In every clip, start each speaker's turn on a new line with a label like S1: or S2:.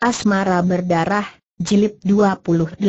S1: Asmara Berdarah, Jilid 28.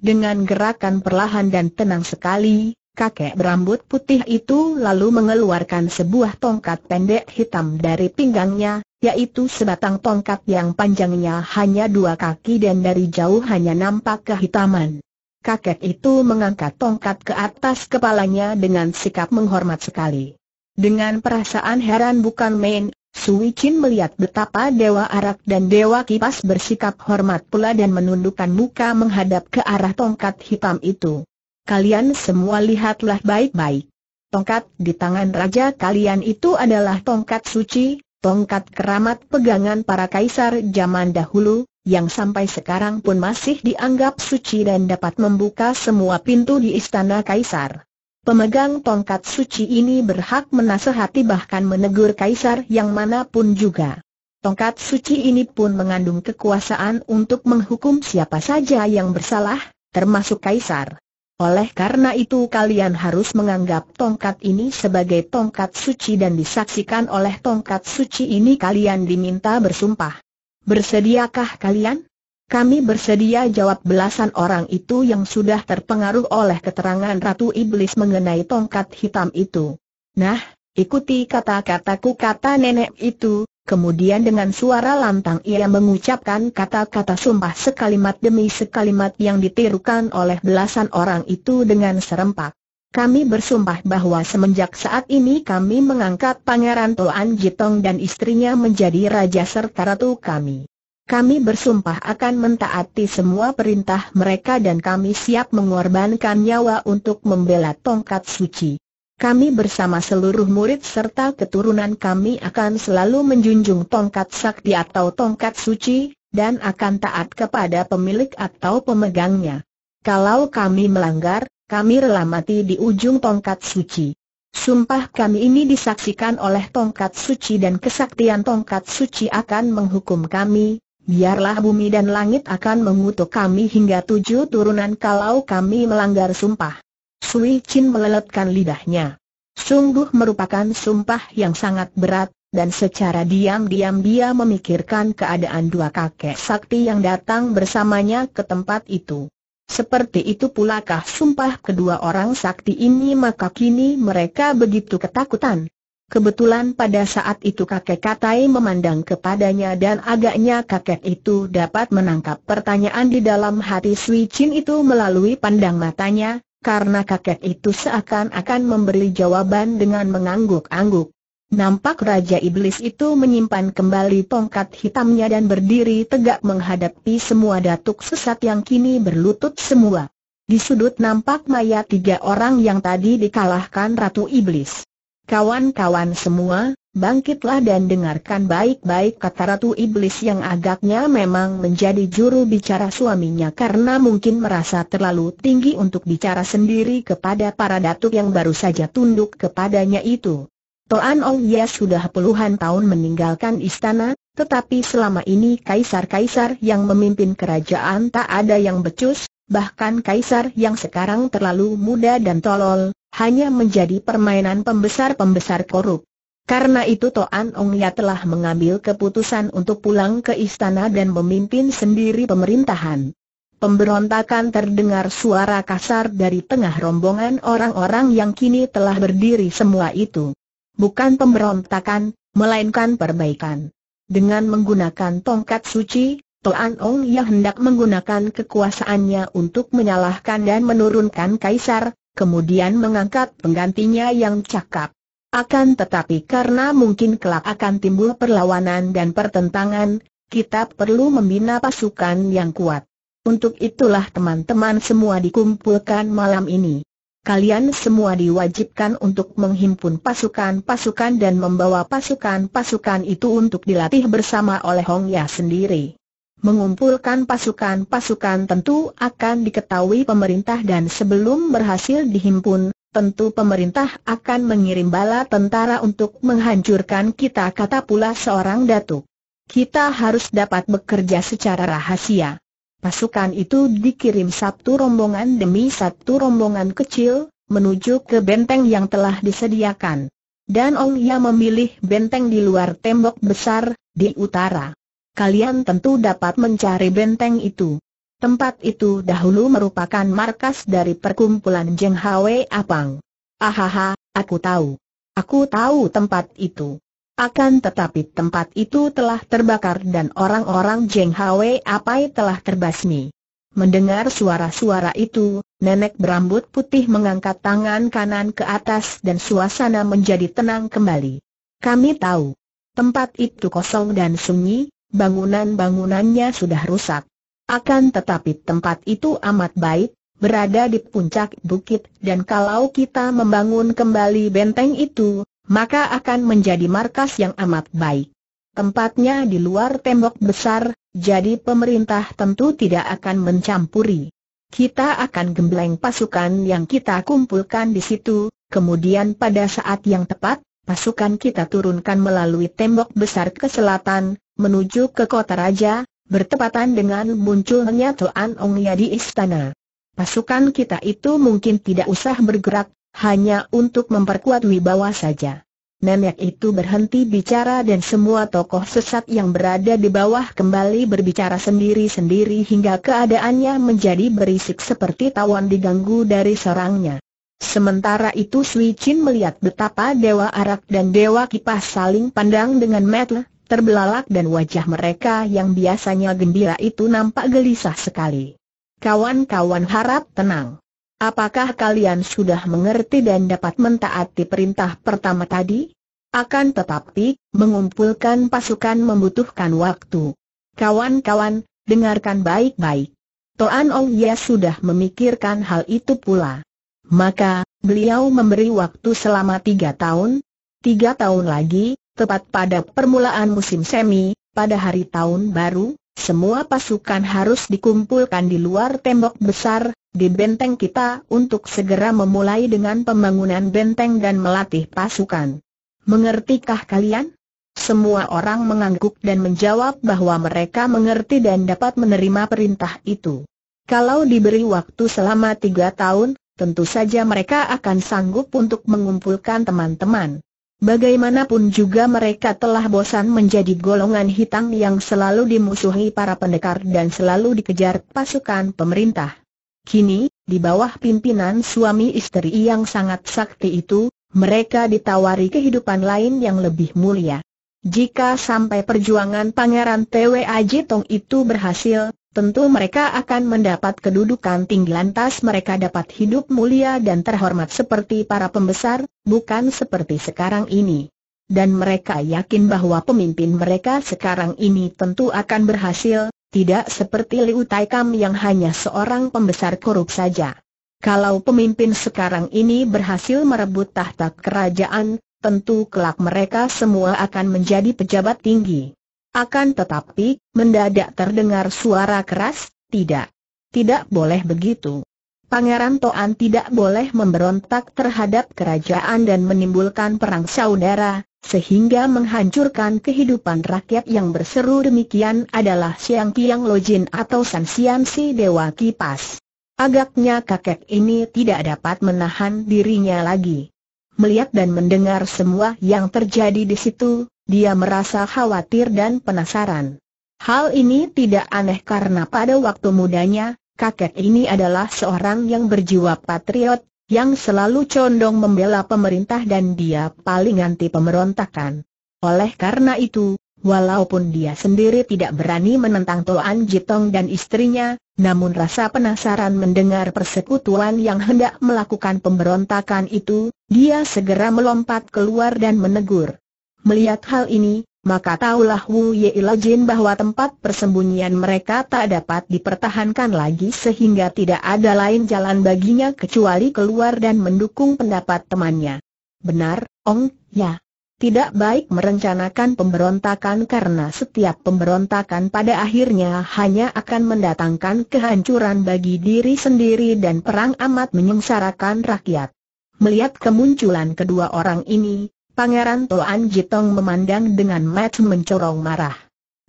S1: Dengan gerakan perlahan dan tenang sekali, kakek berambut putih itu lalu mengeluarkan sebuah tongkat pendek hitam dari pinggangnya, yaitu sebatang tongkat yang panjangnya hanya dua kaki dan dari jauh hanya nampak kehitaman. Kakek itu mengangkat tongkat ke atas kepalanya dengan sikap menghormat sekali. Dengan perasaan heran bukan main, Sui Chin melihat betapa Dewa Arak dan Dewa Kipas bersikap hormat pula dan menundukkan muka menghadap ke arah tongkat hitam itu. Kalian semua lihatlah baik-baik. Tongkat di tangan raja kalian itu adalah tongkat suci, tongkat keramat pegangan para kaisar zaman dahulu, yang sampai sekarang pun masih dianggap suci dan dapat membuka semua pintu di istana kaisar. Pemegang tongkat suci ini berhak menasehati bahkan menegur kaisar yang manapun juga. Tongkat suci ini pun mengandung kekuasaan untuk menghukum siapa saja yang bersalah, termasuk kaisar. Oleh karena itu kalian harus menganggap tongkat ini sebagai tongkat suci dan disaksikan oleh tongkat suci ini kalian diminta bersumpah. Bersediakah kalian? Kami bersedia jawab belasan orang itu yang sudah terpengaruh oleh keterangan Ratu Iblis mengenai tongkat hitam itu. Nah, ikuti kata-kataku kata nenek itu, kemudian dengan suara lantang ia mengucapkan kata-kata sumpah sekalimat demi sekalimat yang ditirukan oleh belasan orang itu dengan serempak. Kami bersumpah bahwa semenjak saat ini kami mengangkat Pangeran tuan Jitong dan istrinya menjadi raja serta ratu kami. Kami bersumpah akan mentaati semua perintah mereka dan kami siap mengorbankan nyawa untuk membela tongkat suci. Kami bersama seluruh murid serta keturunan kami akan selalu menjunjung tongkat sakti atau tongkat suci, dan akan taat kepada pemilik atau pemegangnya. Kalau kami melanggar, kami rela mati di ujung tongkat suci. Sumpah kami ini disaksikan oleh tongkat suci dan kesaktian tongkat suci akan menghukum kami, biarlah bumi dan langit akan mengutuk kami hingga tujuh turunan kalau kami melanggar sumpah. Sui Chin meleletkan lidahnya. Sungguh merupakan sumpah yang sangat berat, dan secara diam-diam dia memikirkan keadaan dua kakek sakti yang datang bersamanya ke tempat itu. Seperti itu pulakah sumpah kedua orang sakti ini maka kini mereka begitu ketakutan. Kebetulan pada saat itu kakek Katai memandang kepadanya dan agaknya kakek itu dapat menangkap pertanyaan di dalam hati Sui Chin itu melalui pandang matanya, karena kakek itu seakan-akan memberi jawaban dengan mengangguk-angguk. Nampak Raja Iblis itu menyimpan kembali tongkat hitamnya dan berdiri tegak menghadapi semua datuk sesat yang kini berlutut semua. Di sudut nampak mayat tiga orang yang tadi dikalahkan Ratu Iblis. Kawan-kawan semua, bangkitlah dan dengarkan baik-baik kata Ratu Iblis yang agaknya memang menjadi juru bicara suaminya karena mungkin merasa terlalu tinggi untuk bicara sendiri kepada para datuk yang baru saja tunduk kepadanya itu. Toan Ong Ye sudah puluhan tahun meninggalkan istana, tetapi selama ini kaisar-kaisar yang memimpin kerajaan tak ada yang becus, bahkan kaisar yang sekarang terlalu muda dan tolol, hanya menjadi permainan pembesar-pembesar korup. Karena itu Toan Ong Ya telah mengambil keputusan untuk pulang ke istana dan memimpin sendiri pemerintahan. Pemberontakan terdengar suara kasar dari tengah rombongan orang-orang yang kini telah berdiri semua itu. Bukan pemberontakan, melainkan perbaikan. Dengan menggunakan tongkat suci, Toan Ong Ya hendak menggunakan kekuasaannya untuk menyalahkan dan menurunkan kaisar, kemudian mengangkat penggantinya yang cakap. Akan tetapi karena mungkin kelak akan timbul perlawanan dan pertentangan, kita perlu membina pasukan yang kuat. Untuk itulah teman-teman semua dikumpulkan malam ini. Kalian semua diwajibkan untuk menghimpun pasukan-pasukan dan membawa pasukan-pasukan itu untuk dilatih bersama oleh Hong Ya sendiri mengumpulkan pasukan-pasukan tentu akan diketahui pemerintah dan sebelum berhasil dihimpun, tentu pemerintah akan mengirim bala tentara untuk menghancurkan kita kata pula seorang datuk. Kita harus dapat bekerja secara rahasia. Pasukan itu dikirim satu rombongan demi satu rombongan kecil, menuju ke benteng yang telah disediakan. Dan Ong Ya memilih benteng di luar tembok besar, di utara kalian tentu dapat mencari benteng itu. Tempat itu dahulu merupakan markas dari perkumpulan Jeng Hwe Apang. Ahaha, aku tahu. Aku tahu tempat itu. Akan tetapi tempat itu telah terbakar dan orang-orang Jeng Hwe Apai telah terbasmi. Mendengar suara-suara itu, nenek berambut putih mengangkat tangan kanan ke atas dan suasana menjadi tenang kembali. Kami tahu. Tempat itu kosong dan sunyi, bangunan-bangunannya sudah rusak. Akan tetapi tempat itu amat baik, berada di puncak bukit dan kalau kita membangun kembali benteng itu, maka akan menjadi markas yang amat baik. Tempatnya di luar tembok besar, jadi pemerintah tentu tidak akan mencampuri. Kita akan gembleng pasukan yang kita kumpulkan di situ, kemudian pada saat yang tepat, pasukan kita turunkan melalui tembok besar ke selatan, menuju ke kota raja, bertepatan dengan munculnya Tuan Ong Ya di istana. Pasukan kita itu mungkin tidak usah bergerak, hanya untuk memperkuat wibawa saja. Nenek itu berhenti bicara dan semua tokoh sesat yang berada di bawah kembali berbicara sendiri-sendiri hingga keadaannya menjadi berisik seperti tawon diganggu dari sarangnya. Sementara itu Sui Chin melihat betapa Dewa Arak dan Dewa Kipas saling pandang dengan mata terbelalak dan wajah mereka yang biasanya gembira itu nampak gelisah sekali. Kawan-kawan harap tenang. Apakah kalian sudah mengerti dan dapat mentaati perintah pertama tadi? Akan tetapi, mengumpulkan pasukan membutuhkan waktu. Kawan-kawan, dengarkan baik-baik. Toan Ong Ya sudah memikirkan hal itu pula. Maka, beliau memberi waktu selama tiga tahun. Tiga tahun lagi, Tepat pada permulaan musim semi, pada hari tahun baru, semua pasukan harus dikumpulkan di luar tembok besar, di benteng kita untuk segera memulai dengan pembangunan benteng dan melatih pasukan. Mengertikah kalian? Semua orang mengangguk dan menjawab bahwa mereka mengerti dan dapat menerima perintah itu. Kalau diberi waktu selama tiga tahun, tentu saja mereka akan sanggup untuk mengumpulkan teman-teman. Bagaimanapun juga mereka telah bosan menjadi golongan hitam yang selalu dimusuhi para pendekar dan selalu dikejar pasukan pemerintah. Kini, di bawah pimpinan suami istri yang sangat sakti itu, mereka ditawari kehidupan lain yang lebih mulia. Jika sampai perjuangan Pangeran Tewa Ajitong itu berhasil, tentu mereka akan mendapat kedudukan tinggi lantas mereka dapat hidup mulia dan terhormat seperti para pembesar, bukan seperti sekarang ini. Dan mereka yakin bahwa pemimpin mereka sekarang ini tentu akan berhasil, tidak seperti Liu Taikam yang hanya seorang pembesar korup saja. Kalau pemimpin sekarang ini berhasil merebut tahta kerajaan, tentu kelak mereka semua akan menjadi pejabat tinggi. Akan tetapi, mendadak terdengar suara keras, tidak. Tidak boleh begitu. Pangeran Toan tidak boleh memberontak terhadap kerajaan dan menimbulkan perang saudara, sehingga menghancurkan kehidupan rakyat yang berseru demikian adalah Siang Piang Lojin atau San Sian Si Dewa Kipas. Agaknya kakek ini tidak dapat menahan dirinya lagi melihat dan mendengar semua yang terjadi di situ, dia merasa khawatir dan penasaran. Hal ini tidak aneh karena pada waktu mudanya, kakek ini adalah seorang yang berjiwa patriot, yang selalu condong membela pemerintah dan dia paling anti pemberontakan. Oleh karena itu, Walaupun dia sendiri tidak berani menentang Toan Jitong dan istrinya, namun rasa penasaran mendengar persekutuan yang hendak melakukan pemberontakan itu, dia segera melompat keluar dan menegur. Melihat hal ini, maka taulah Wu Ye Jin bahwa tempat persembunyian mereka tak dapat dipertahankan lagi sehingga tidak ada lain jalan baginya kecuali keluar dan mendukung pendapat temannya. Benar, Ong, ya. Tidak baik merencanakan pemberontakan karena setiap pemberontakan pada akhirnya hanya akan mendatangkan kehancuran bagi diri sendiri dan perang amat menyengsarakan rakyat. Melihat kemunculan kedua orang ini, Pangeran Toan Jitong memandang dengan mata mencorong marah.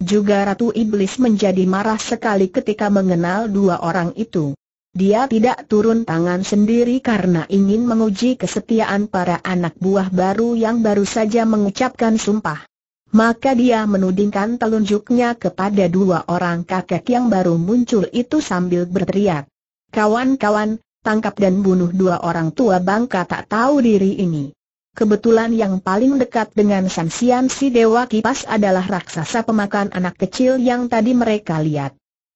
S1: Juga Ratu Iblis menjadi marah sekali ketika mengenal dua orang itu. Dia tidak turun tangan sendiri karena ingin menguji kesetiaan para anak buah baru yang baru saja mengucapkan sumpah. Maka dia menudingkan telunjuknya kepada dua orang kakek yang baru muncul itu sambil berteriak. Kawan-kawan, tangkap dan bunuh dua orang tua bangka tak tahu diri ini. Kebetulan yang paling dekat dengan Sansian si Dewa Kipas adalah raksasa pemakan anak kecil yang tadi mereka lihat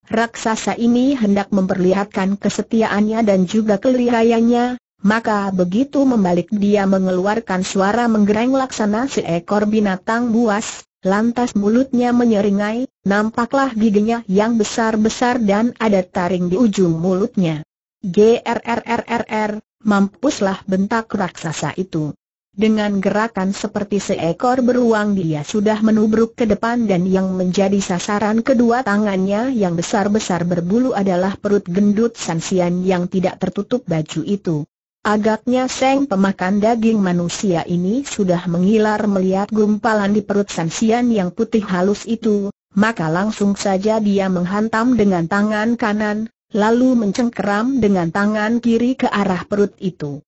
S1: raksasa ini hendak memperlihatkan kesetiaannya dan juga kelihayannya, maka begitu membalik dia mengeluarkan suara menggereng laksana seekor binatang buas, lantas mulutnya menyeringai, nampaklah giginya yang besar-besar dan ada taring di ujung mulutnya. GRRRRR, mampuslah bentak raksasa itu. Dengan gerakan seperti seekor beruang dia sudah menubruk ke depan dan yang menjadi sasaran kedua tangannya yang besar-besar berbulu adalah perut gendut Sansian yang tidak tertutup baju itu. Agaknya Seng pemakan daging manusia ini sudah mengilar melihat gumpalan di perut Sansian yang putih halus itu, maka langsung saja dia menghantam dengan tangan kanan, lalu mencengkeram dengan tangan kiri ke arah perut itu.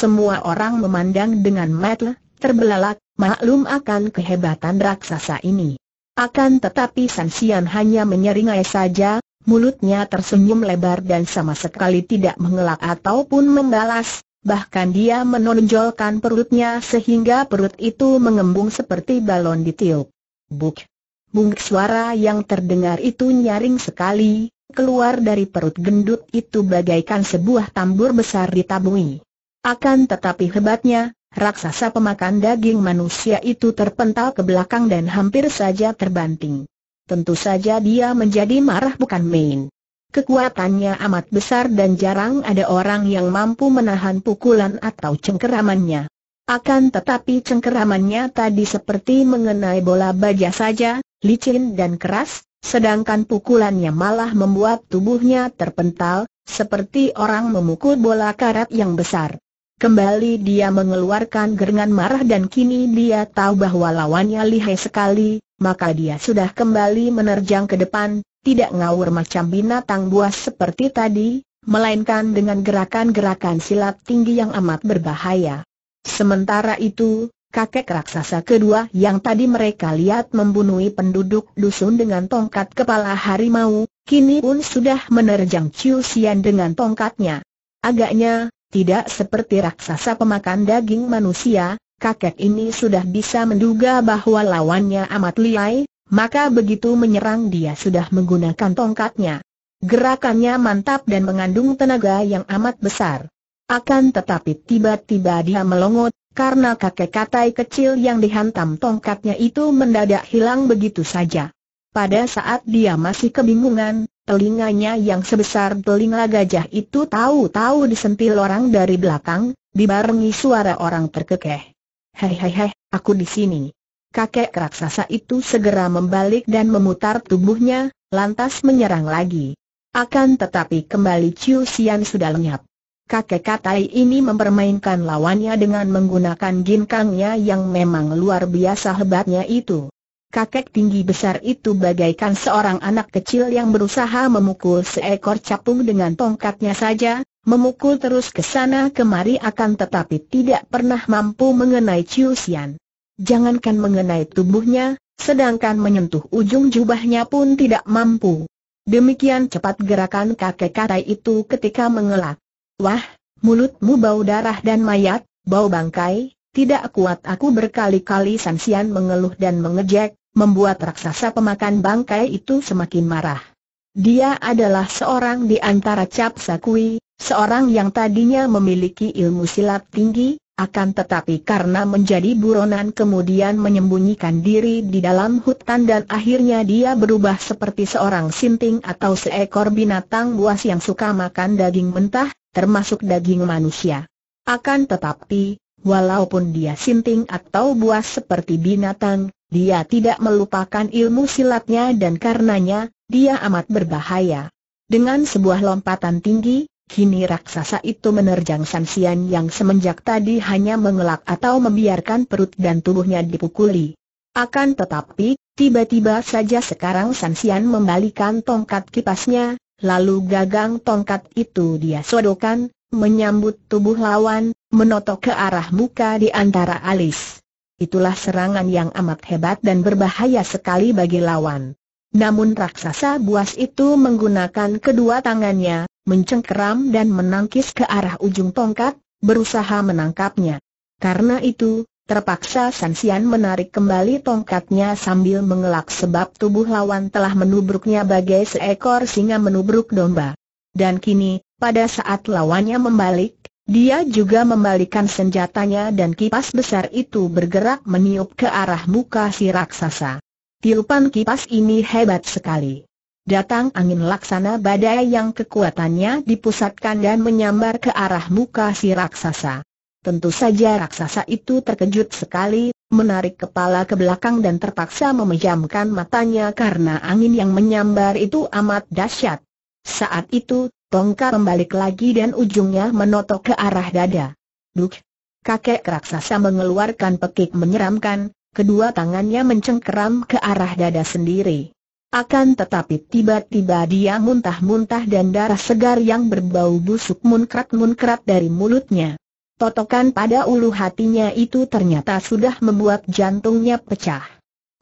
S1: Semua orang memandang dengan mata terbelalak, maklum akan kehebatan raksasa ini. Akan tetapi Sansian hanya menyeringai saja, mulutnya tersenyum lebar dan sama sekali tidak mengelak ataupun membalas, bahkan dia menonjolkan perutnya sehingga perut itu mengembung seperti balon ditiup. Buk! Bungk suara yang terdengar itu nyaring sekali, keluar dari perut gendut itu bagaikan sebuah tambur besar ditabungi. Akan tetapi hebatnya, raksasa pemakan daging manusia itu terpental ke belakang dan hampir saja terbanting. Tentu saja dia menjadi marah bukan main. Kekuatannya amat besar dan jarang ada orang yang mampu menahan pukulan atau cengkeramannya. Akan tetapi cengkeramannya tadi seperti mengenai bola baja saja, licin dan keras, sedangkan pukulannya malah membuat tubuhnya terpental, seperti orang memukul bola karat yang besar. Kembali dia mengeluarkan gerengan marah dan kini dia tahu bahwa lawannya lihai sekali, maka dia sudah kembali menerjang ke depan, tidak ngawur macam binatang buas seperti tadi, melainkan dengan gerakan-gerakan silat tinggi yang amat berbahaya. Sementara itu, kakek raksasa kedua yang tadi mereka lihat membunuh penduduk dusun dengan tongkat kepala harimau, kini pun sudah menerjang Chiu Xian dengan tongkatnya. Agaknya, tidak seperti raksasa pemakan daging manusia, kakek ini sudah bisa menduga bahwa lawannya amat liai, maka begitu menyerang dia sudah menggunakan tongkatnya. Gerakannya mantap dan mengandung tenaga yang amat besar. Akan tetapi tiba-tiba dia melongot, karena kakek katai kecil yang dihantam tongkatnya itu mendadak hilang begitu saja. Pada saat dia masih kebingungan, telinganya yang sebesar telinga gajah itu tahu-tahu disentil orang dari belakang, dibarengi suara orang terkekeh. Hei hei hei, aku di sini. Kakek raksasa itu segera membalik dan memutar tubuhnya, lantas menyerang lagi. Akan tetapi kembali Chiu Xian sudah lenyap. Kakek Katai ini mempermainkan lawannya dengan menggunakan ginkangnya yang memang luar biasa hebatnya itu. Kakek tinggi besar itu bagaikan seorang anak kecil yang berusaha memukul seekor capung dengan tongkatnya saja, memukul terus ke sana kemari akan tetapi tidak pernah mampu mengenai Chiu Xian. Jangankan mengenai tubuhnya, sedangkan menyentuh ujung jubahnya pun tidak mampu. Demikian cepat gerakan kakek karai itu ketika mengelak. Wah, mulutmu bau darah dan mayat, bau bangkai, tidak kuat aku berkali-kali Sansian mengeluh dan mengejek, membuat raksasa pemakan bangkai itu semakin marah. Dia adalah seorang di antara Cap Sakui, seorang yang tadinya memiliki ilmu silat tinggi, akan tetapi karena menjadi buronan kemudian menyembunyikan diri di dalam hutan dan akhirnya dia berubah seperti seorang sinting atau seekor binatang buas yang suka makan daging mentah, termasuk daging manusia. Akan tetapi, Walaupun dia sinting atau buas seperti binatang, dia tidak melupakan ilmu silatnya dan karenanya, dia amat berbahaya. Dengan sebuah lompatan tinggi, kini raksasa itu menerjang Sansian yang semenjak tadi hanya mengelak atau membiarkan perut dan tubuhnya dipukuli. Akan tetapi, tiba-tiba saja sekarang Sansian membalikan tongkat kipasnya, lalu gagang tongkat itu dia sodokan, menyambut tubuh lawan, menotok ke arah muka di antara alis. Itulah serangan yang amat hebat dan berbahaya sekali bagi lawan. Namun raksasa buas itu menggunakan kedua tangannya, mencengkeram dan menangkis ke arah ujung tongkat, berusaha menangkapnya. Karena itu, terpaksa Sansian menarik kembali tongkatnya sambil mengelak sebab tubuh lawan telah menubruknya bagai seekor singa menubruk domba. Dan kini, pada saat lawannya membalik, dia juga membalikan senjatanya dan kipas besar itu bergerak meniup ke arah muka si raksasa. Tiupan kipas ini hebat sekali. Datang angin laksana badai yang kekuatannya dipusatkan dan menyambar ke arah muka si raksasa. Tentu saja raksasa itu terkejut sekali, menarik kepala ke belakang dan terpaksa memejamkan matanya karena angin yang menyambar itu amat dahsyat. Saat itu, tongkat membalik lagi dan ujungnya menotok ke arah dada. Duk! Kakek raksasa mengeluarkan pekik menyeramkan, kedua tangannya mencengkeram ke arah dada sendiri. Akan tetapi tiba-tiba dia muntah-muntah dan darah segar yang berbau busuk munkrat-munkrat dari mulutnya. Totokan pada ulu hatinya itu ternyata sudah membuat jantungnya pecah.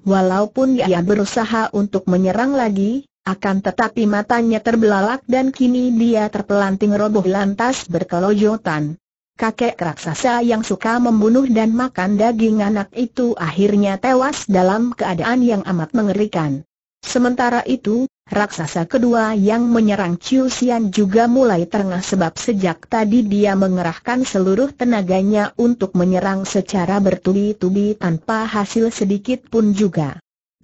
S1: Walaupun dia berusaha untuk menyerang lagi, akan tetapi matanya terbelalak dan kini dia terpelanting roboh lantas berkelojotan. Kakek raksasa yang suka membunuh dan makan daging anak itu akhirnya tewas dalam keadaan yang amat mengerikan. Sementara itu, raksasa kedua yang menyerang Chiu Xian juga mulai terengah sebab sejak tadi dia mengerahkan seluruh tenaganya untuk menyerang secara bertubi-tubi tanpa hasil sedikit pun juga.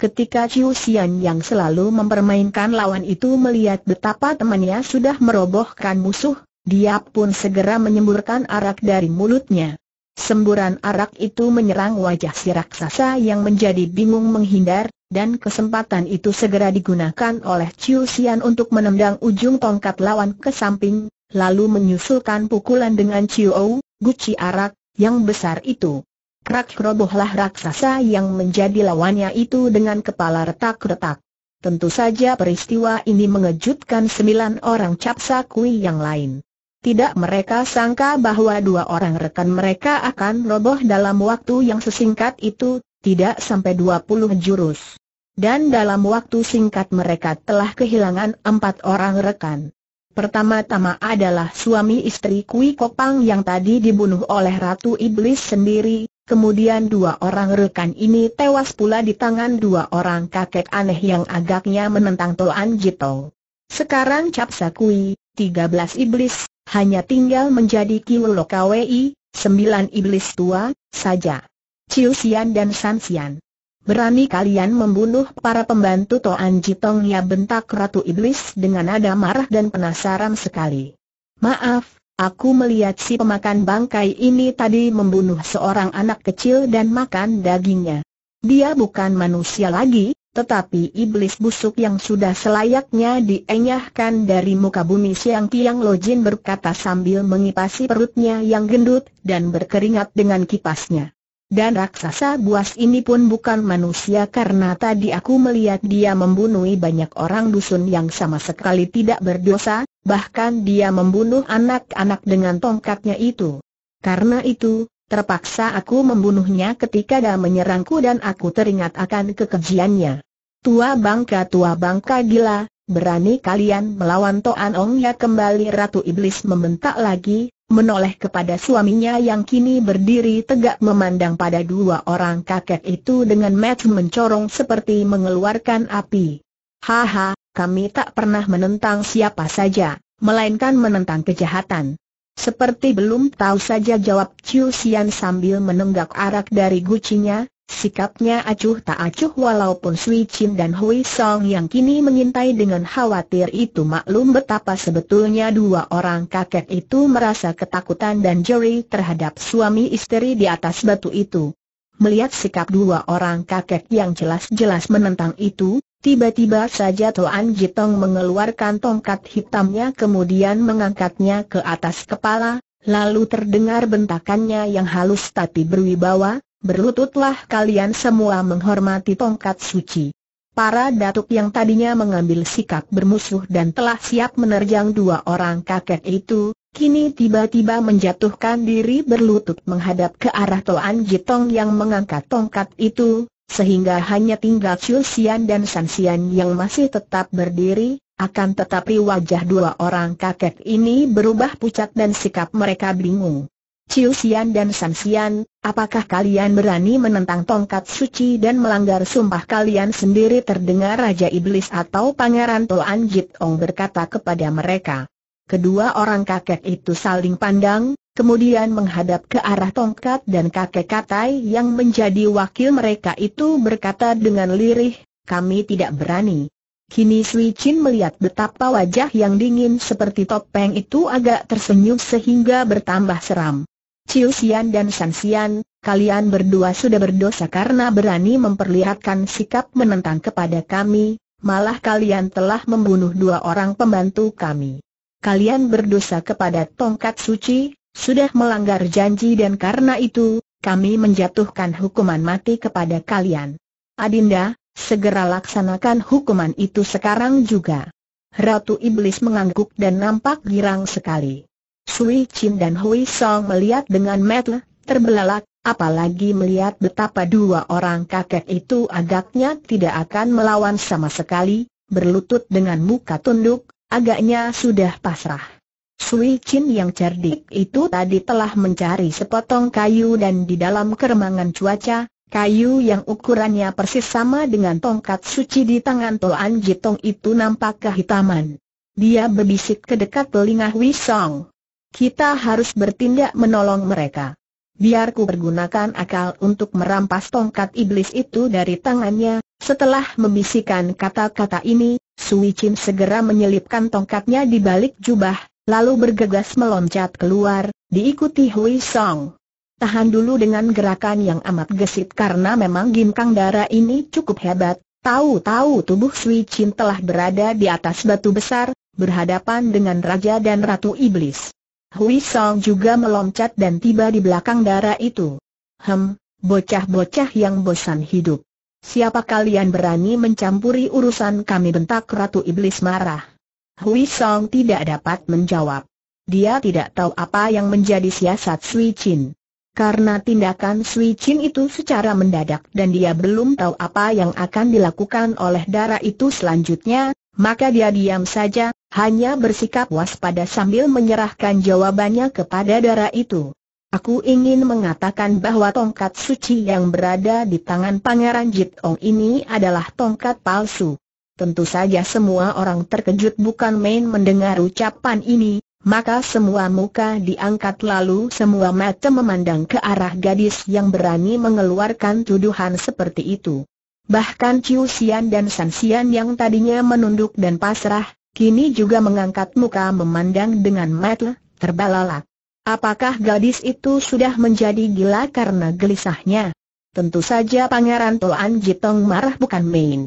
S1: Ketika Chiu Xian yang selalu mempermainkan lawan itu melihat betapa temannya sudah merobohkan musuh, dia pun segera menyemburkan arak dari mulutnya. Semburan arak itu menyerang wajah si raksasa yang menjadi bingung menghindar, dan kesempatan itu segera digunakan oleh Chiu Xian untuk menendang ujung tongkat lawan ke samping, lalu menyusulkan pukulan dengan Chiu Ou, guci arak, yang besar itu. Rak robohlah raksasa yang menjadi lawannya itu dengan kepala retak-retak. Tentu saja peristiwa ini mengejutkan sembilan orang capsa kui yang lain. Tidak mereka sangka bahwa dua orang rekan mereka akan roboh dalam waktu yang sesingkat itu, tidak sampai 20 jurus. Dan dalam waktu singkat mereka telah kehilangan empat orang rekan. Pertama-tama adalah suami istri Kui Kopang yang tadi dibunuh oleh Ratu Iblis sendiri, Kemudian dua orang rekan ini tewas pula di tangan dua orang kakek aneh yang agaknya menentang Toan Jito. Sekarang Cap Sakui, 13 iblis, hanya tinggal menjadi Kiwelo Kwei, 9 iblis tua, saja. Ciu Sian dan San Sian. Berani kalian membunuh para pembantu Toan Jitong ya bentak Ratu Iblis dengan nada marah dan penasaran sekali. Maaf, Aku melihat si pemakan bangkai ini tadi membunuh seorang anak kecil dan makan dagingnya. Dia bukan manusia lagi, tetapi iblis busuk yang sudah selayaknya dienyahkan dari muka bumi Siang Tiang Lojin berkata sambil mengipasi perutnya yang gendut dan berkeringat dengan kipasnya. Dan raksasa buas ini pun bukan manusia karena tadi aku melihat dia membunuh banyak orang dusun yang sama sekali tidak berdosa, bahkan dia membunuh anak-anak dengan tongkatnya itu. Karena itu, terpaksa aku membunuhnya ketika dia menyerangku dan aku teringat akan kekejiannya. Tua bangka tua bangka gila, berani kalian melawan Toan Ong ya kembali Ratu Iblis membentak lagi, menoleh kepada suaminya yang kini berdiri tegak memandang pada dua orang kakek itu dengan mata mencorong seperti mengeluarkan api. Haha, kami tak pernah menentang siapa saja, melainkan menentang kejahatan. Seperti belum tahu saja jawab Chiu Xian sambil menenggak arak dari gucinya, Sikapnya acuh tak acuh walaupun Sui Chin dan Hui Song yang kini mengintai dengan khawatir itu maklum betapa sebetulnya dua orang kakek itu merasa ketakutan dan jeri terhadap suami istri di atas batu itu. Melihat sikap dua orang kakek yang jelas-jelas menentang itu, Tiba-tiba saja Tuan Jitong mengeluarkan tongkat hitamnya kemudian mengangkatnya ke atas kepala, lalu terdengar bentakannya yang halus tapi berwibawa, berlututlah kalian semua menghormati tongkat suci. Para datuk yang tadinya mengambil sikap bermusuh dan telah siap menerjang dua orang kakek itu, kini tiba-tiba menjatuhkan diri berlutut menghadap ke arah Tuan Jitong yang mengangkat tongkat itu, sehingga hanya tinggal Chu Xian dan San Xian yang masih tetap berdiri, akan tetapi wajah dua orang kakek ini berubah pucat dan sikap mereka bingung. Chu Xian dan San Xian, apakah kalian berani menentang tongkat suci dan melanggar sumpah kalian sendiri terdengar Raja Iblis atau Pangeran Toan Jit Ong berkata kepada mereka. Kedua orang kakek itu saling pandang, kemudian menghadap ke arah tongkat dan kakek Katai yang menjadi wakil mereka itu berkata dengan lirih, kami tidak berani. Kini Sui Chin melihat betapa wajah yang dingin seperti topeng itu agak tersenyum sehingga bertambah seram. Chiu Xian dan San Xian, kalian berdua sudah berdosa karena berani memperlihatkan sikap menentang kepada kami, malah kalian telah membunuh dua orang pembantu kami. Kalian berdosa kepada tongkat suci, sudah melanggar janji dan karena itu, kami menjatuhkan hukuman mati kepada kalian. Adinda, segera laksanakan hukuman itu sekarang juga. Ratu Iblis mengangguk dan nampak girang sekali. Sui Chin dan Hui Song melihat dengan metel, terbelalak, apalagi melihat betapa dua orang kakek itu agaknya tidak akan melawan sama sekali, berlutut dengan muka tunduk, agaknya sudah pasrah. Sui Chin yang cerdik itu tadi telah mencari sepotong kayu dan di dalam keremangan cuaca, kayu yang ukurannya persis sama dengan tongkat suci di tangan Toan Jitong itu nampak kehitaman. Dia berbisik ke dekat telinga Hui Song. Kita harus bertindak menolong mereka. Biar ku pergunakan akal untuk merampas tongkat iblis itu dari tangannya. Setelah membisikkan kata-kata ini, Sui Chin segera menyelipkan tongkatnya di balik jubah, lalu bergegas meloncat keluar, diikuti Hui Song. Tahan dulu dengan gerakan yang amat gesit karena memang Gim Kang dara ini cukup hebat, tahu-tahu tubuh Sui Chin telah berada di atas batu besar, berhadapan dengan Raja dan Ratu Iblis. Hui Song juga meloncat dan tiba di belakang dara itu. Hem, bocah-bocah yang bosan hidup. Siapa kalian berani mencampuri urusan kami bentak Ratu Iblis marah. Hui Song tidak dapat menjawab. Dia tidak tahu apa yang menjadi siasat Sui Chin. Karena tindakan Sui Chin itu secara mendadak dan dia belum tahu apa yang akan dilakukan oleh darah itu selanjutnya, maka dia diam saja, hanya bersikap waspada sambil menyerahkan jawabannya kepada darah itu. Aku ingin mengatakan bahwa tongkat suci yang berada di tangan Pangeran Jitong ini adalah tongkat palsu. Tentu saja semua orang terkejut bukan main mendengar ucapan ini, maka semua muka diangkat lalu semua mata memandang ke arah gadis yang berani mengeluarkan tuduhan seperti itu. Bahkan Ciu Sian dan San Sian yang tadinya menunduk dan pasrah, kini juga mengangkat muka memandang dengan mata terbalalak. Apakah gadis itu sudah menjadi gila karena gelisahnya? Tentu saja Pangeran Toan Jitong marah bukan main.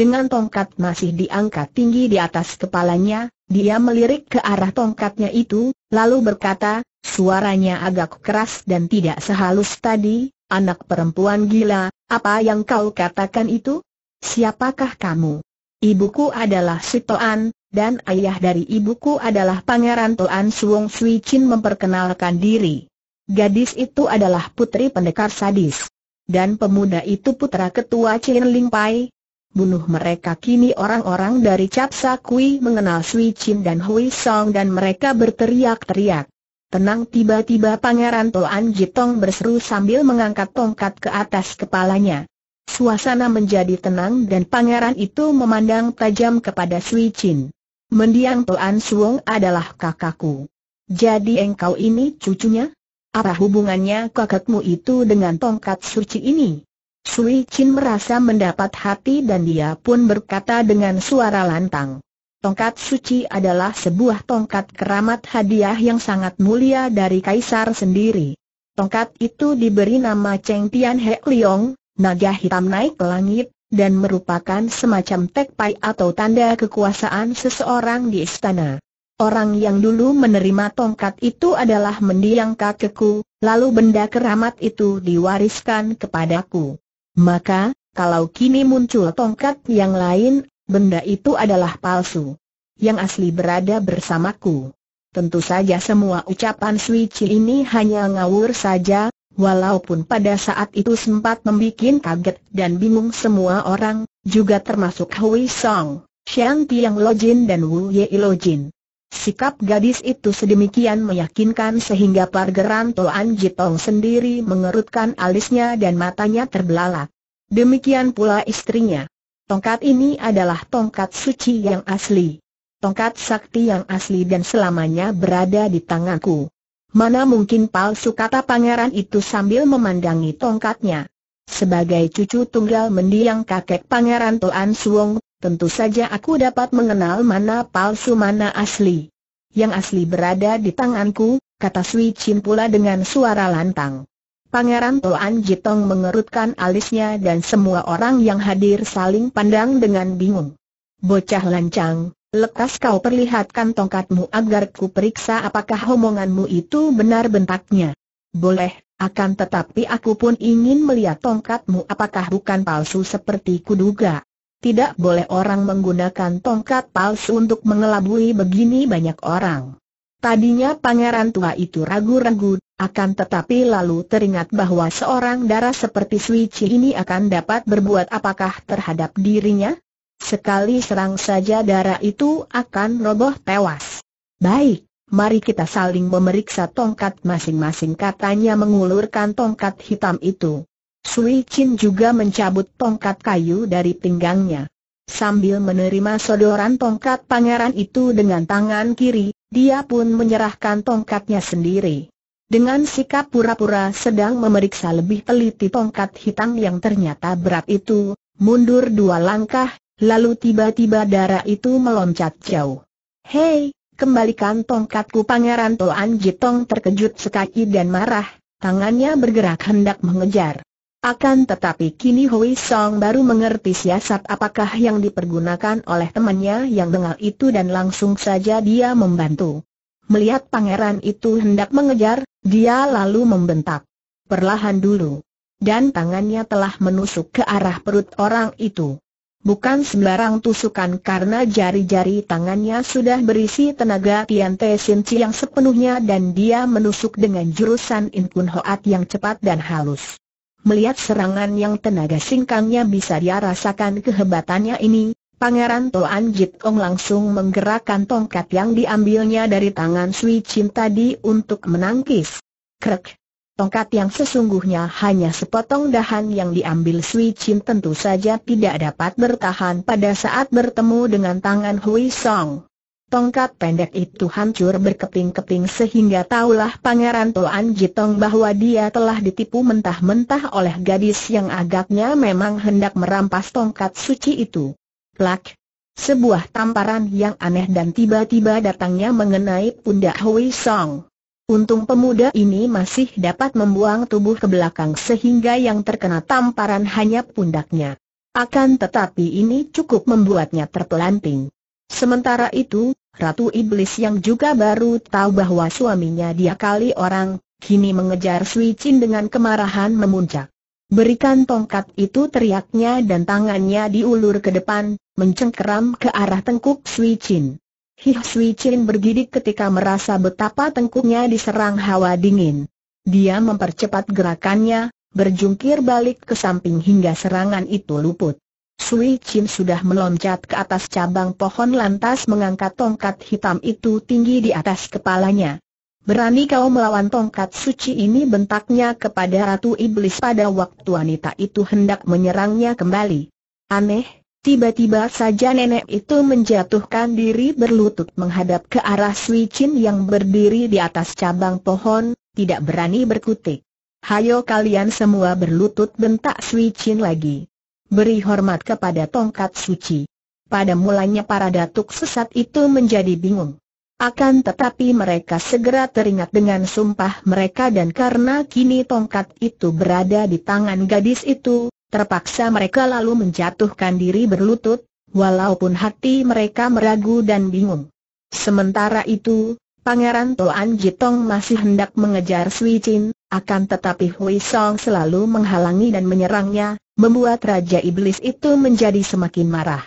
S1: Dengan tongkat masih diangkat tinggi di atas kepalanya, dia melirik ke arah tongkatnya itu, lalu berkata, suaranya agak keras dan tidak sehalus tadi, anak perempuan gila, apa yang kau katakan itu? Siapakah kamu? Ibuku adalah Sitoan, dan ayah dari ibuku adalah Pangeran Toan Suong Sui Chin memperkenalkan diri. Gadis itu adalah putri pendekar sadis. Dan pemuda itu putra ketua Chin Ling Pai, bunuh mereka kini orang-orang dari Capsa Kui mengenal Sui Chin dan Hui Song dan mereka berteriak-teriak. Tenang tiba-tiba Pangeran Toan Jitong berseru sambil mengangkat tongkat ke atas kepalanya. Suasana menjadi tenang dan pangeran itu memandang tajam kepada Sui Chin. Mendiang Toan Suong adalah kakakku. Jadi engkau ini cucunya? Apa hubungannya kakakmu itu dengan tongkat suci ini? Sui Chin merasa mendapat hati dan dia pun berkata dengan suara lantang. Tongkat suci adalah sebuah tongkat keramat hadiah yang sangat mulia dari kaisar sendiri. Tongkat itu diberi nama Cheng Tian He Liong, naga hitam naik ke langit, dan merupakan semacam tekpai atau tanda kekuasaan seseorang di istana. Orang yang dulu menerima tongkat itu adalah mendiang kakekku, lalu benda keramat itu diwariskan kepadaku. Maka, kalau kini muncul tongkat yang lain, benda itu adalah palsu. Yang asli berada bersamaku. Tentu saja semua ucapan Sui Chi ini hanya ngawur saja, walaupun pada saat itu sempat membuat kaget dan bingung semua orang, juga termasuk Hui Song, Xiang Tiang Lojin dan Wu Ye Jin. Sikap gadis itu sedemikian meyakinkan sehingga pargeran Toan Jitong sendiri mengerutkan alisnya dan matanya terbelalak. Demikian pula istrinya. Tongkat ini adalah tongkat suci yang asli. Tongkat sakti yang asli dan selamanya berada di tanganku. Mana mungkin palsu kata pangeran itu sambil memandangi tongkatnya. Sebagai cucu tunggal mendiang kakek pangeran Toan Suong, tentu saja aku dapat mengenal mana palsu mana asli. Yang asli berada di tanganku, kata Sui Chin pula dengan suara lantang. Pangeran Toan Jitong mengerutkan alisnya dan semua orang yang hadir saling pandang dengan bingung. Bocah lancang, lekas kau perlihatkan tongkatmu agar ku periksa apakah omonganmu itu benar bentaknya. Boleh, akan tetapi aku pun ingin melihat tongkatmu apakah bukan palsu seperti kuduga. Tidak boleh orang menggunakan tongkat palsu untuk mengelabui begini banyak orang. Tadinya pangeran tua itu ragu-ragu, akan tetapi lalu teringat bahwa seorang darah seperti Suici ini akan dapat berbuat apakah terhadap dirinya? Sekali serang saja darah itu akan roboh tewas. Baik, mari kita saling memeriksa tongkat masing-masing katanya mengulurkan tongkat hitam itu. Sui Chin juga mencabut tongkat kayu dari pinggangnya. Sambil menerima sodoran tongkat pangeran itu dengan tangan kiri, dia pun menyerahkan tongkatnya sendiri. Dengan sikap pura-pura sedang memeriksa lebih teliti tongkat hitam yang ternyata berat itu, mundur dua langkah, lalu tiba-tiba darah itu meloncat jauh. Hei, kembalikan tongkatku Pangeran Toan Jitong terkejut sekali dan marah, tangannya bergerak hendak mengejar. Akan tetapi kini Hui Song baru mengerti siasat apakah yang dipergunakan oleh temannya yang dengar itu dan langsung saja dia membantu. Melihat pangeran itu hendak mengejar, dia lalu membentak. Perlahan dulu. Dan tangannya telah menusuk ke arah perut orang itu. Bukan sembarang tusukan karena jari-jari tangannya sudah berisi tenaga Tian Te Sin Chi yang sepenuhnya dan dia menusuk dengan jurusan Inkun Hoat yang cepat dan halus. Melihat serangan yang tenaga singkangnya bisa dia rasakan kehebatannya ini, Pangeran Toan Jit Ong langsung menggerakkan tongkat yang diambilnya dari tangan Sui Chin tadi untuk menangkis. Krek! Tongkat yang sesungguhnya hanya sepotong dahan yang diambil Sui Chin tentu saja tidak dapat bertahan pada saat bertemu dengan tangan Hui Song. Tongkat pendek itu hancur berkeping-keping sehingga taulah Pangeran Toan Jitong bahwa dia telah ditipu mentah-mentah oleh gadis yang agaknya memang hendak merampas tongkat suci itu. Plak! Sebuah tamparan yang aneh dan tiba-tiba datangnya mengenai pundak Hui Song. Untung pemuda ini masih dapat membuang tubuh ke belakang sehingga yang terkena tamparan hanya pundaknya. Akan tetapi ini cukup membuatnya terpelanting. Sementara itu, Ratu Iblis yang juga baru tahu bahwa suaminya dia kali orang, kini mengejar Sui Chin dengan kemarahan memuncak. Berikan tongkat itu teriaknya dan tangannya diulur ke depan, mencengkeram ke arah tengkuk Sui Chin. Hih Sui Chin bergidik ketika merasa betapa tengkuknya diserang hawa dingin. Dia mempercepat gerakannya, berjungkir balik ke samping hingga serangan itu luput. Sui Chin sudah meloncat ke atas cabang pohon lantas mengangkat tongkat hitam itu tinggi di atas kepalanya. Berani kau melawan tongkat suci ini bentaknya kepada Ratu Iblis pada waktu wanita itu hendak menyerangnya kembali. Aneh, tiba-tiba saja nenek itu menjatuhkan diri berlutut menghadap ke arah Sui Chin yang berdiri di atas cabang pohon, tidak berani berkutik. Hayo kalian semua berlutut bentak Sui Chin lagi beri hormat kepada tongkat suci. Pada mulanya para datuk sesat itu menjadi bingung. Akan tetapi mereka segera teringat dengan sumpah mereka dan karena kini tongkat itu berada di tangan gadis itu, terpaksa mereka lalu menjatuhkan diri berlutut, walaupun hati mereka meragu dan bingung. Sementara itu, Pangeran Toan Jitong masih hendak mengejar Sui Chin, akan tetapi Hui Song selalu menghalangi dan menyerangnya, membuat Raja Iblis itu menjadi semakin marah.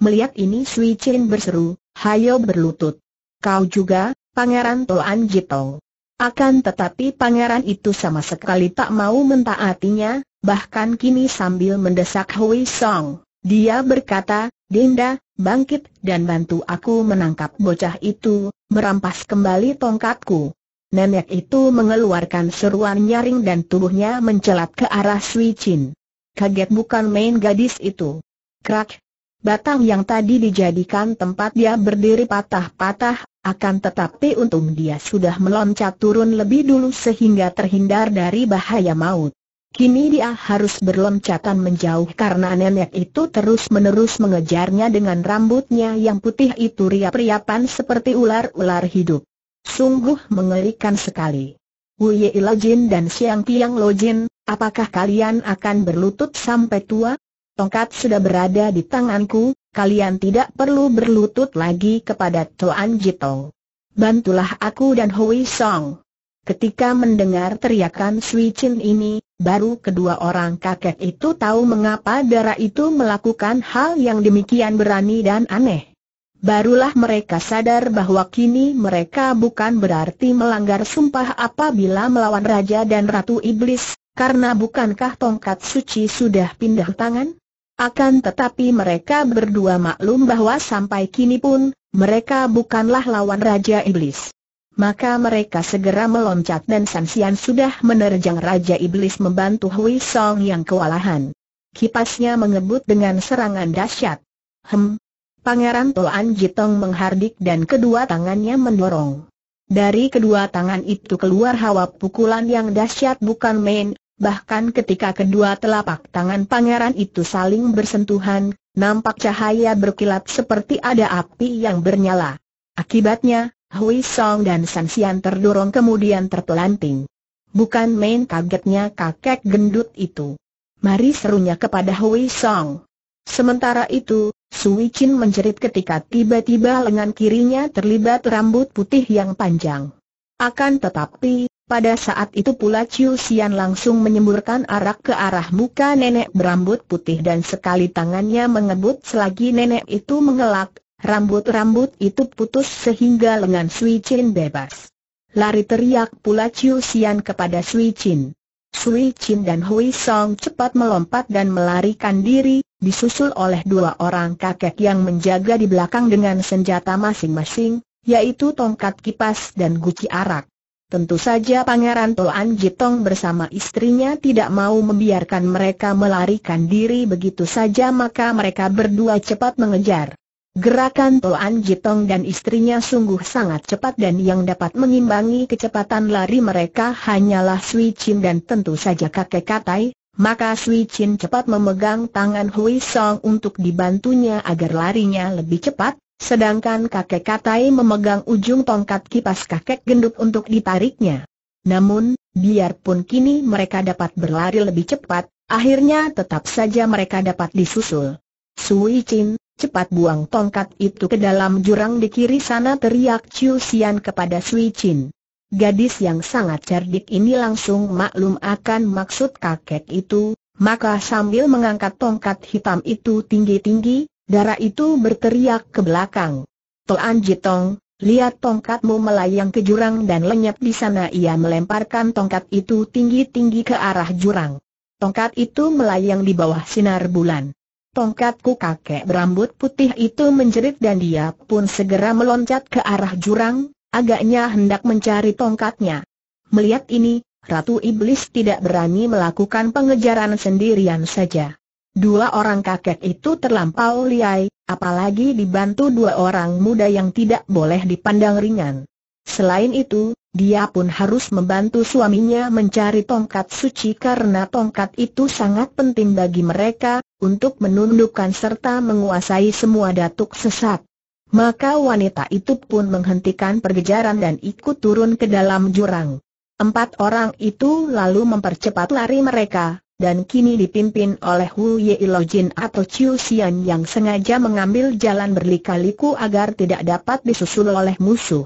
S1: Melihat ini Sui Chin berseru, hayo berlutut. Kau juga, Pangeran Toan Jitong. Akan tetapi pangeran itu sama sekali tak mau mentaatinya, bahkan kini sambil mendesak Hui Song, dia berkata, Dinda, bangkit dan bantu aku menangkap bocah itu, merampas kembali tongkatku. Nenek itu mengeluarkan seruan nyaring dan tubuhnya mencelat ke arah Sui Chin kaget bukan main gadis itu. Krak! Batang yang tadi dijadikan tempat dia berdiri patah-patah, akan tetapi untung dia sudah meloncat turun lebih dulu sehingga terhindar dari bahaya maut. Kini dia harus berloncatan menjauh karena nenek itu terus-menerus mengejarnya dengan rambutnya yang putih itu riap-riapan seperti ular-ular hidup. Sungguh mengerikan sekali. Wu Ye Jin dan Siang Piang Lojin, Apakah kalian akan berlutut sampai tua? Tongkat sudah berada di tanganku, kalian tidak perlu berlutut lagi kepada Tuan Jitong. Bantulah aku dan Hui Song. Ketika mendengar teriakan Sui Chin ini, baru kedua orang kakek itu tahu mengapa darah itu melakukan hal yang demikian berani dan aneh. Barulah mereka sadar bahwa kini mereka bukan berarti melanggar sumpah apabila melawan Raja dan Ratu Iblis, karena bukankah tongkat suci sudah pindah tangan? Akan tetapi mereka berdua maklum bahwa sampai kini pun, mereka bukanlah lawan Raja Iblis. Maka mereka segera meloncat dan Sansian sudah menerjang Raja Iblis membantu Hui Song yang kewalahan. Kipasnya mengebut dengan serangan dahsyat. Hem! Pangeran Toan Jitong menghardik dan kedua tangannya mendorong. Dari kedua tangan itu keluar hawa pukulan yang dahsyat bukan main, Bahkan ketika kedua telapak tangan pangeran itu saling bersentuhan, nampak cahaya berkilat seperti ada api yang bernyala. Akibatnya, Hui Song dan San Xian terdorong kemudian terpelanting. Bukan main kagetnya kakek gendut itu. Mari serunya kepada Hui Song. Sementara itu, Sui Chin menjerit ketika tiba-tiba lengan kirinya terlibat rambut putih yang panjang. Akan tetapi, pada saat itu pula Chiu Xian langsung menyemburkan arak ke arah muka nenek berambut putih dan sekali tangannya mengebut selagi nenek itu mengelak, rambut-rambut itu putus sehingga lengan Sui Chin bebas. Lari teriak pula Chiu Xian kepada Sui Chin. Sui Chin dan Hui Song cepat melompat dan melarikan diri, disusul oleh dua orang kakek yang menjaga di belakang dengan senjata masing-masing, yaitu tongkat kipas dan guci arak. Tentu saja Pangeran Toan Jitong bersama istrinya tidak mau membiarkan mereka melarikan diri begitu saja maka mereka berdua cepat mengejar. Gerakan Toan Jitong dan istrinya sungguh sangat cepat dan yang dapat mengimbangi kecepatan lari mereka hanyalah Sui Chin dan tentu saja kakek Katai, maka Sui Chin cepat memegang tangan Hui Song untuk dibantunya agar larinya lebih cepat, Sedangkan kakek Katai memegang ujung tongkat kipas kakek gendut untuk ditariknya. Namun, biarpun kini mereka dapat berlari lebih cepat, akhirnya tetap saja mereka dapat disusul. Sui Chin, cepat buang tongkat itu ke dalam jurang di kiri sana teriak Chiu Xian kepada Sui Chin. Gadis yang sangat cerdik ini langsung maklum akan maksud kakek itu, maka sambil mengangkat tongkat hitam itu tinggi-tinggi, Darah itu berteriak ke belakang. Toan Jitong, lihat tongkatmu melayang ke jurang dan lenyap di sana ia melemparkan tongkat itu tinggi-tinggi ke arah jurang. Tongkat itu melayang di bawah sinar bulan. Tongkatku kakek berambut putih itu menjerit dan dia pun segera meloncat ke arah jurang, agaknya hendak mencari tongkatnya. Melihat ini, Ratu Iblis tidak berani melakukan pengejaran sendirian saja. Dua orang kakek itu terlampau liai, apalagi dibantu dua orang muda yang tidak boleh dipandang ringan. Selain itu, dia pun harus membantu suaminya mencari tongkat suci karena tongkat itu sangat penting bagi mereka, untuk menundukkan serta menguasai semua datuk sesat. Maka wanita itu pun menghentikan pergejaran dan ikut turun ke dalam jurang. Empat orang itu lalu mempercepat lari mereka, dan kini dipimpin oleh Hu Ye Jin atau Chiu Xian yang sengaja mengambil jalan berlikaliku agar tidak dapat disusul oleh musuh.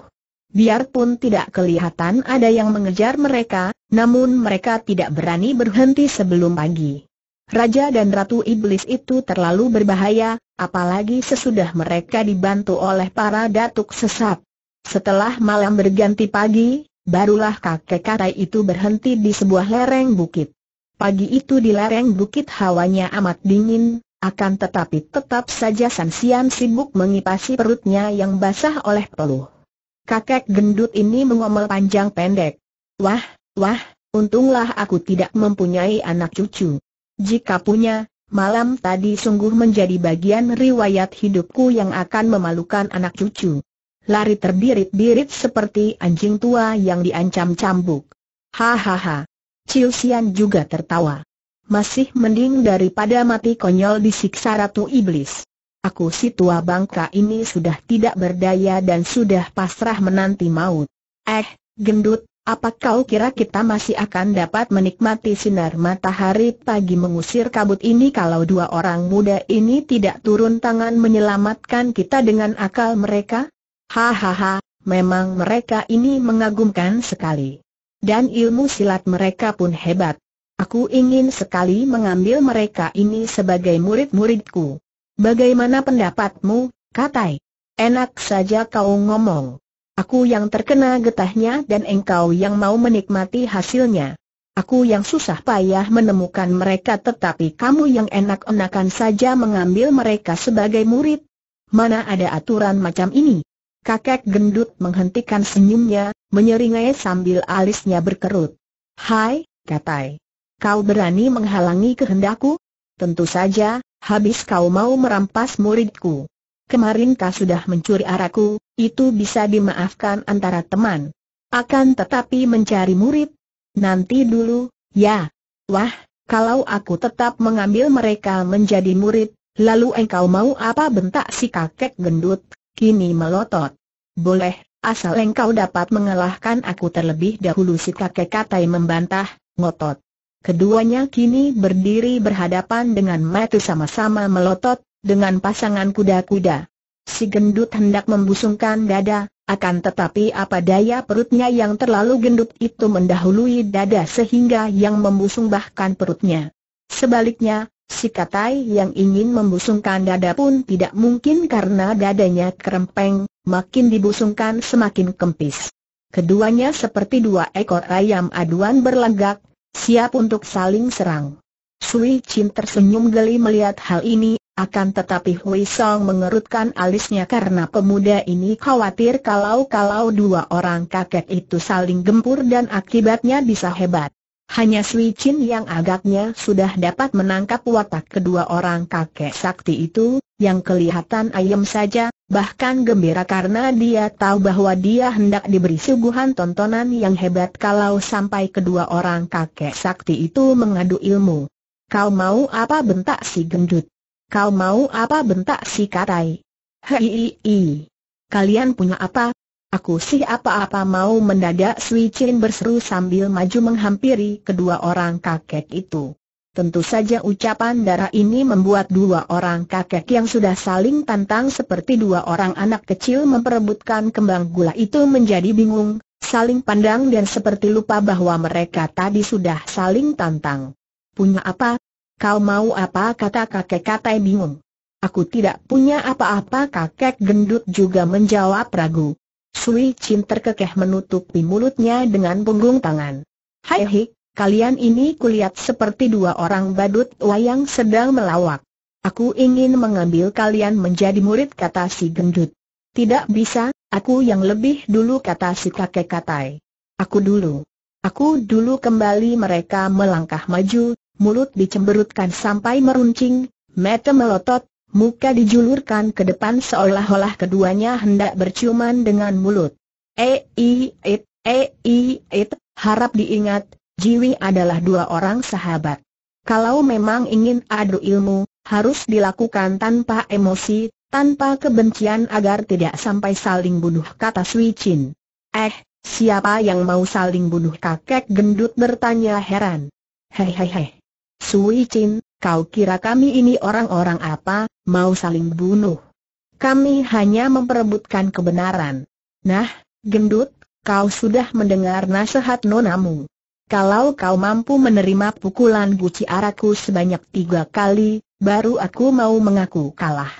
S1: Biarpun tidak kelihatan ada yang mengejar mereka, namun mereka tidak berani berhenti sebelum pagi. Raja dan Ratu Iblis itu terlalu berbahaya, apalagi sesudah mereka dibantu oleh para datuk sesat. Setelah malam berganti pagi, barulah kakek katai itu berhenti di sebuah lereng bukit. Pagi itu di lereng bukit hawanya amat dingin, akan tetapi tetap saja Sansian sibuk mengipasi perutnya yang basah oleh peluh. Kakek gendut ini mengomel panjang pendek. Wah, wah, untunglah aku tidak mempunyai anak cucu. Jika punya, malam tadi sungguh menjadi bagian riwayat hidupku yang akan memalukan anak cucu. Lari terbirit-birit seperti anjing tua yang diancam cambuk. Hahaha. Chiu juga tertawa. Masih mending daripada mati konyol disiksa Ratu Iblis. Aku si tua bangka ini sudah tidak berdaya dan sudah pasrah menanti maut. Eh, gendut, apa kau kira kita masih akan dapat menikmati sinar matahari pagi mengusir kabut ini kalau dua orang muda ini tidak turun tangan menyelamatkan kita dengan akal mereka? Hahaha, memang mereka ini mengagumkan sekali. Dan ilmu silat mereka pun hebat. Aku ingin sekali mengambil mereka ini sebagai murid-muridku. Bagaimana pendapatmu, Katai? Enak saja kau ngomong. Aku yang terkena getahnya dan engkau yang mau menikmati hasilnya. Aku yang susah payah menemukan mereka tetapi kamu yang enak-enakan saja mengambil mereka sebagai murid. Mana ada aturan macam ini? kakek gendut menghentikan senyumnya, menyeringai sambil alisnya berkerut. Hai, katai. Kau berani menghalangi kehendakku? Tentu saja, habis kau mau merampas muridku. Kemarin kau sudah mencuri arahku, itu bisa dimaafkan antara teman. Akan tetapi mencari murid? Nanti dulu, ya. Wah, kalau aku tetap mengambil mereka menjadi murid, lalu engkau mau apa bentak si kakek gendut, kini melotot. Boleh, asal engkau dapat mengalahkan aku terlebih dahulu si kakek katai membantah, ngotot. Keduanya kini berdiri berhadapan dengan metu sama-sama melotot, dengan pasangan kuda-kuda. Si gendut hendak membusungkan dada, akan tetapi apa daya perutnya yang terlalu gendut itu mendahului dada sehingga yang membusung bahkan perutnya. Sebaliknya, Si Katai yang ingin membusungkan dada pun tidak mungkin karena dadanya kerempeng, makin dibusungkan semakin kempis. Keduanya seperti dua ekor ayam aduan berlenggak, siap untuk saling serang. Sui Chin tersenyum geli melihat hal ini, akan tetapi Hui Song mengerutkan alisnya karena pemuda ini khawatir kalau-kalau dua orang kakek itu saling gempur dan akibatnya bisa hebat. Hanya Sui Chin yang agaknya sudah dapat menangkap watak kedua orang kakek sakti itu, yang kelihatan ayam saja, bahkan gembira karena dia tahu bahwa dia hendak diberi suguhan tontonan yang hebat kalau sampai kedua orang kakek sakti itu mengadu ilmu. Kau mau apa bentak si gendut? Kau mau apa bentak si karai? Hei, kalian punya apa? Aku sih apa-apa mau mendadak Sui Chin berseru sambil maju menghampiri kedua orang kakek itu. Tentu saja ucapan darah ini membuat dua orang kakek yang sudah saling tantang seperti dua orang anak kecil memperebutkan kembang gula itu menjadi bingung, saling pandang dan seperti lupa bahwa mereka tadi sudah saling tantang. Punya apa? Kau mau apa kata kakek katai bingung. Aku tidak punya apa-apa kakek gendut juga menjawab ragu. Sui Chin terkekeh menutupi mulutnya dengan punggung tangan. Hai hik, kalian ini kulihat seperti dua orang badut wayang sedang melawak. Aku ingin mengambil kalian menjadi murid kata si gendut. Tidak bisa, aku yang lebih dulu kata si kakek katai. Aku dulu. Aku dulu kembali mereka melangkah maju, mulut dicemberutkan sampai meruncing, mata melotot, Muka dijulurkan ke depan seolah-olah keduanya hendak berciuman dengan mulut. Ei, eh, it, ei, eh, it, harap diingat, Jiwi adalah dua orang sahabat. Kalau memang ingin adu ilmu, harus dilakukan tanpa emosi, tanpa kebencian agar tidak sampai saling bunuh kata Sui Chin. Eh, siapa yang mau saling bunuh kakek gendut bertanya heran. Hei hei Sui Chin, Kau kira kami ini orang-orang apa, mau saling bunuh? Kami hanya memperebutkan kebenaran. Nah, gendut, kau sudah mendengar nasihat nonamu. Kalau kau mampu menerima pukulan guci araku sebanyak tiga kali, baru aku mau mengaku kalah.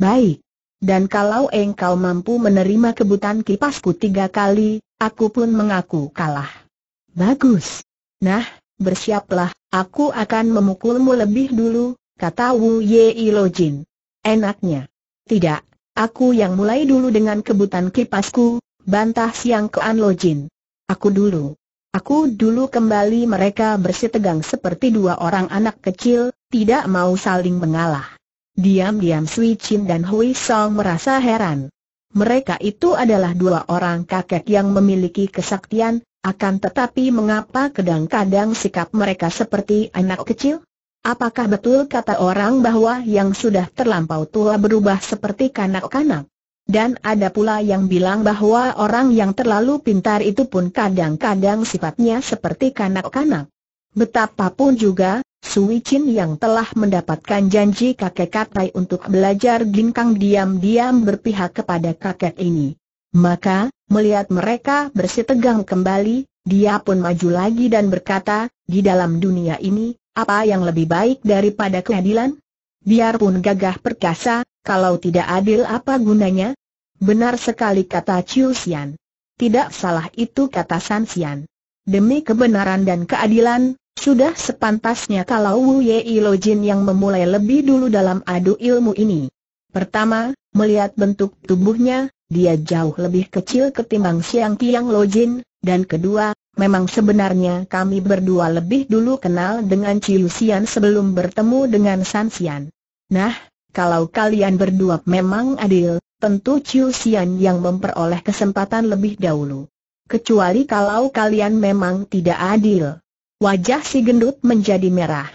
S1: Baik. Dan kalau engkau mampu menerima kebutan kipasku tiga kali, aku pun mengaku kalah. Bagus. Nah, bersiaplah, aku akan memukulmu lebih dulu, kata Wu Yei Lo Jin. Enaknya. Tidak, aku yang mulai dulu dengan kebutan kipasku, bantah siang An Lo Jin. Aku dulu. Aku dulu kembali mereka bersitegang seperti dua orang anak kecil, tidak mau saling mengalah. Diam-diam Sui Chin dan Hui Song merasa heran. Mereka itu adalah dua orang kakek yang memiliki kesaktian, akan tetapi mengapa kadang-kadang sikap mereka seperti anak kecil? Apakah betul kata orang bahwa yang sudah terlampau tua berubah seperti kanak-kanak? Dan ada pula yang bilang bahwa orang yang terlalu pintar itu pun kadang-kadang sifatnya seperti kanak-kanak. Betapapun juga, Sui Chin yang telah mendapatkan janji kakek Katai untuk belajar ginkang diam-diam berpihak kepada kakek ini. Maka, melihat mereka bersitegang kembali, dia pun maju lagi dan berkata, di dalam dunia ini, apa yang lebih baik daripada keadilan? Biarpun gagah perkasa, kalau tidak adil apa gunanya? Benar sekali kata Chiu Xian. Tidak salah itu kata San Xian. Demi kebenaran dan keadilan, sudah sepantasnya kalau Wu Yei Lo Jin yang memulai lebih dulu dalam adu ilmu ini. Pertama, melihat bentuk tubuhnya, dia jauh lebih kecil ketimbang Siang Tiang Lojin, dan kedua, memang sebenarnya kami berdua lebih dulu kenal dengan Ciusian sebelum bertemu dengan San Sian. Nah, kalau kalian berdua memang adil, tentu Ciusian yang memperoleh kesempatan lebih dahulu. Kecuali kalau kalian memang tidak adil. Wajah si gendut menjadi merah.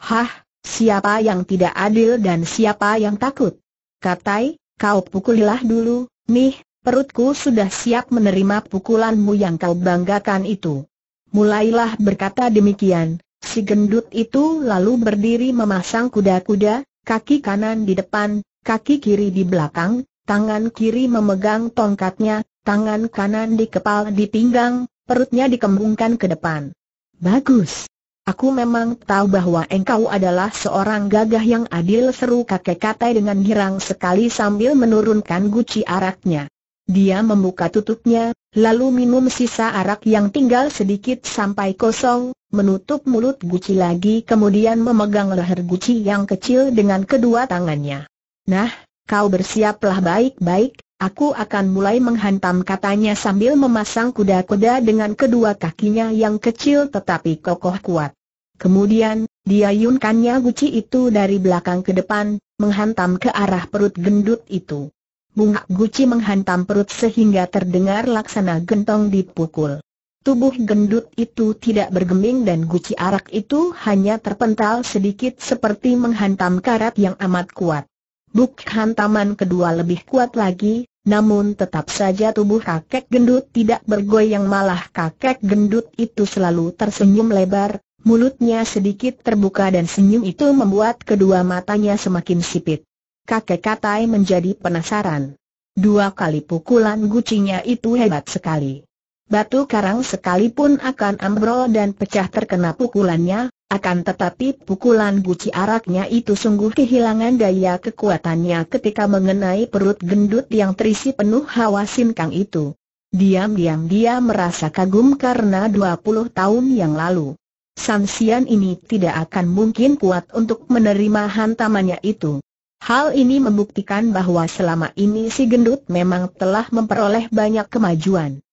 S1: Hah, siapa yang tidak adil dan siapa yang takut? Katai, kau pukulilah dulu, Nih, perutku sudah siap menerima pukulanmu yang kau banggakan itu. Mulailah berkata demikian, si gendut itu lalu berdiri memasang kuda-kuda, kaki kanan di depan, kaki kiri di belakang, tangan kiri memegang tongkatnya, tangan kanan di kepala di pinggang, perutnya dikembungkan ke depan. Bagus, Aku memang tahu bahwa engkau adalah seorang gagah yang adil seru kakek katai dengan girang sekali sambil menurunkan guci araknya. Dia membuka tutupnya, lalu minum sisa arak yang tinggal sedikit sampai kosong, menutup mulut guci lagi kemudian memegang leher guci yang kecil dengan kedua tangannya. Nah, kau bersiaplah baik-baik, Aku akan mulai menghantam katanya sambil memasang kuda-kuda dengan kedua kakinya yang kecil tetapi kokoh kuat. Kemudian, dia yunkannya guci itu dari belakang ke depan, menghantam ke arah perut gendut itu. Bunga guci menghantam perut sehingga terdengar laksana gentong dipukul. Tubuh gendut itu tidak bergeming dan guci arak itu hanya terpental sedikit seperti menghantam karat yang amat kuat. Buk hantaman kedua lebih kuat lagi, namun tetap saja tubuh kakek gendut tidak bergoyang malah kakek gendut itu selalu tersenyum lebar, mulutnya sedikit terbuka dan senyum itu membuat kedua matanya semakin sipit. Kakek Katai menjadi penasaran. Dua kali pukulan gucinya itu hebat sekali. Batu karang sekalipun akan ambrol dan pecah terkena pukulannya, akan tetapi pukulan guci araknya itu sungguh kehilangan daya kekuatannya ketika mengenai perut gendut yang terisi penuh hawa sinkang itu. Diam-diam dia merasa kagum karena 20 tahun yang lalu Samsian ini tidak akan mungkin kuat untuk menerima hantamannya itu. Hal ini membuktikan bahwa selama ini si gendut memang telah memperoleh banyak kemajuan.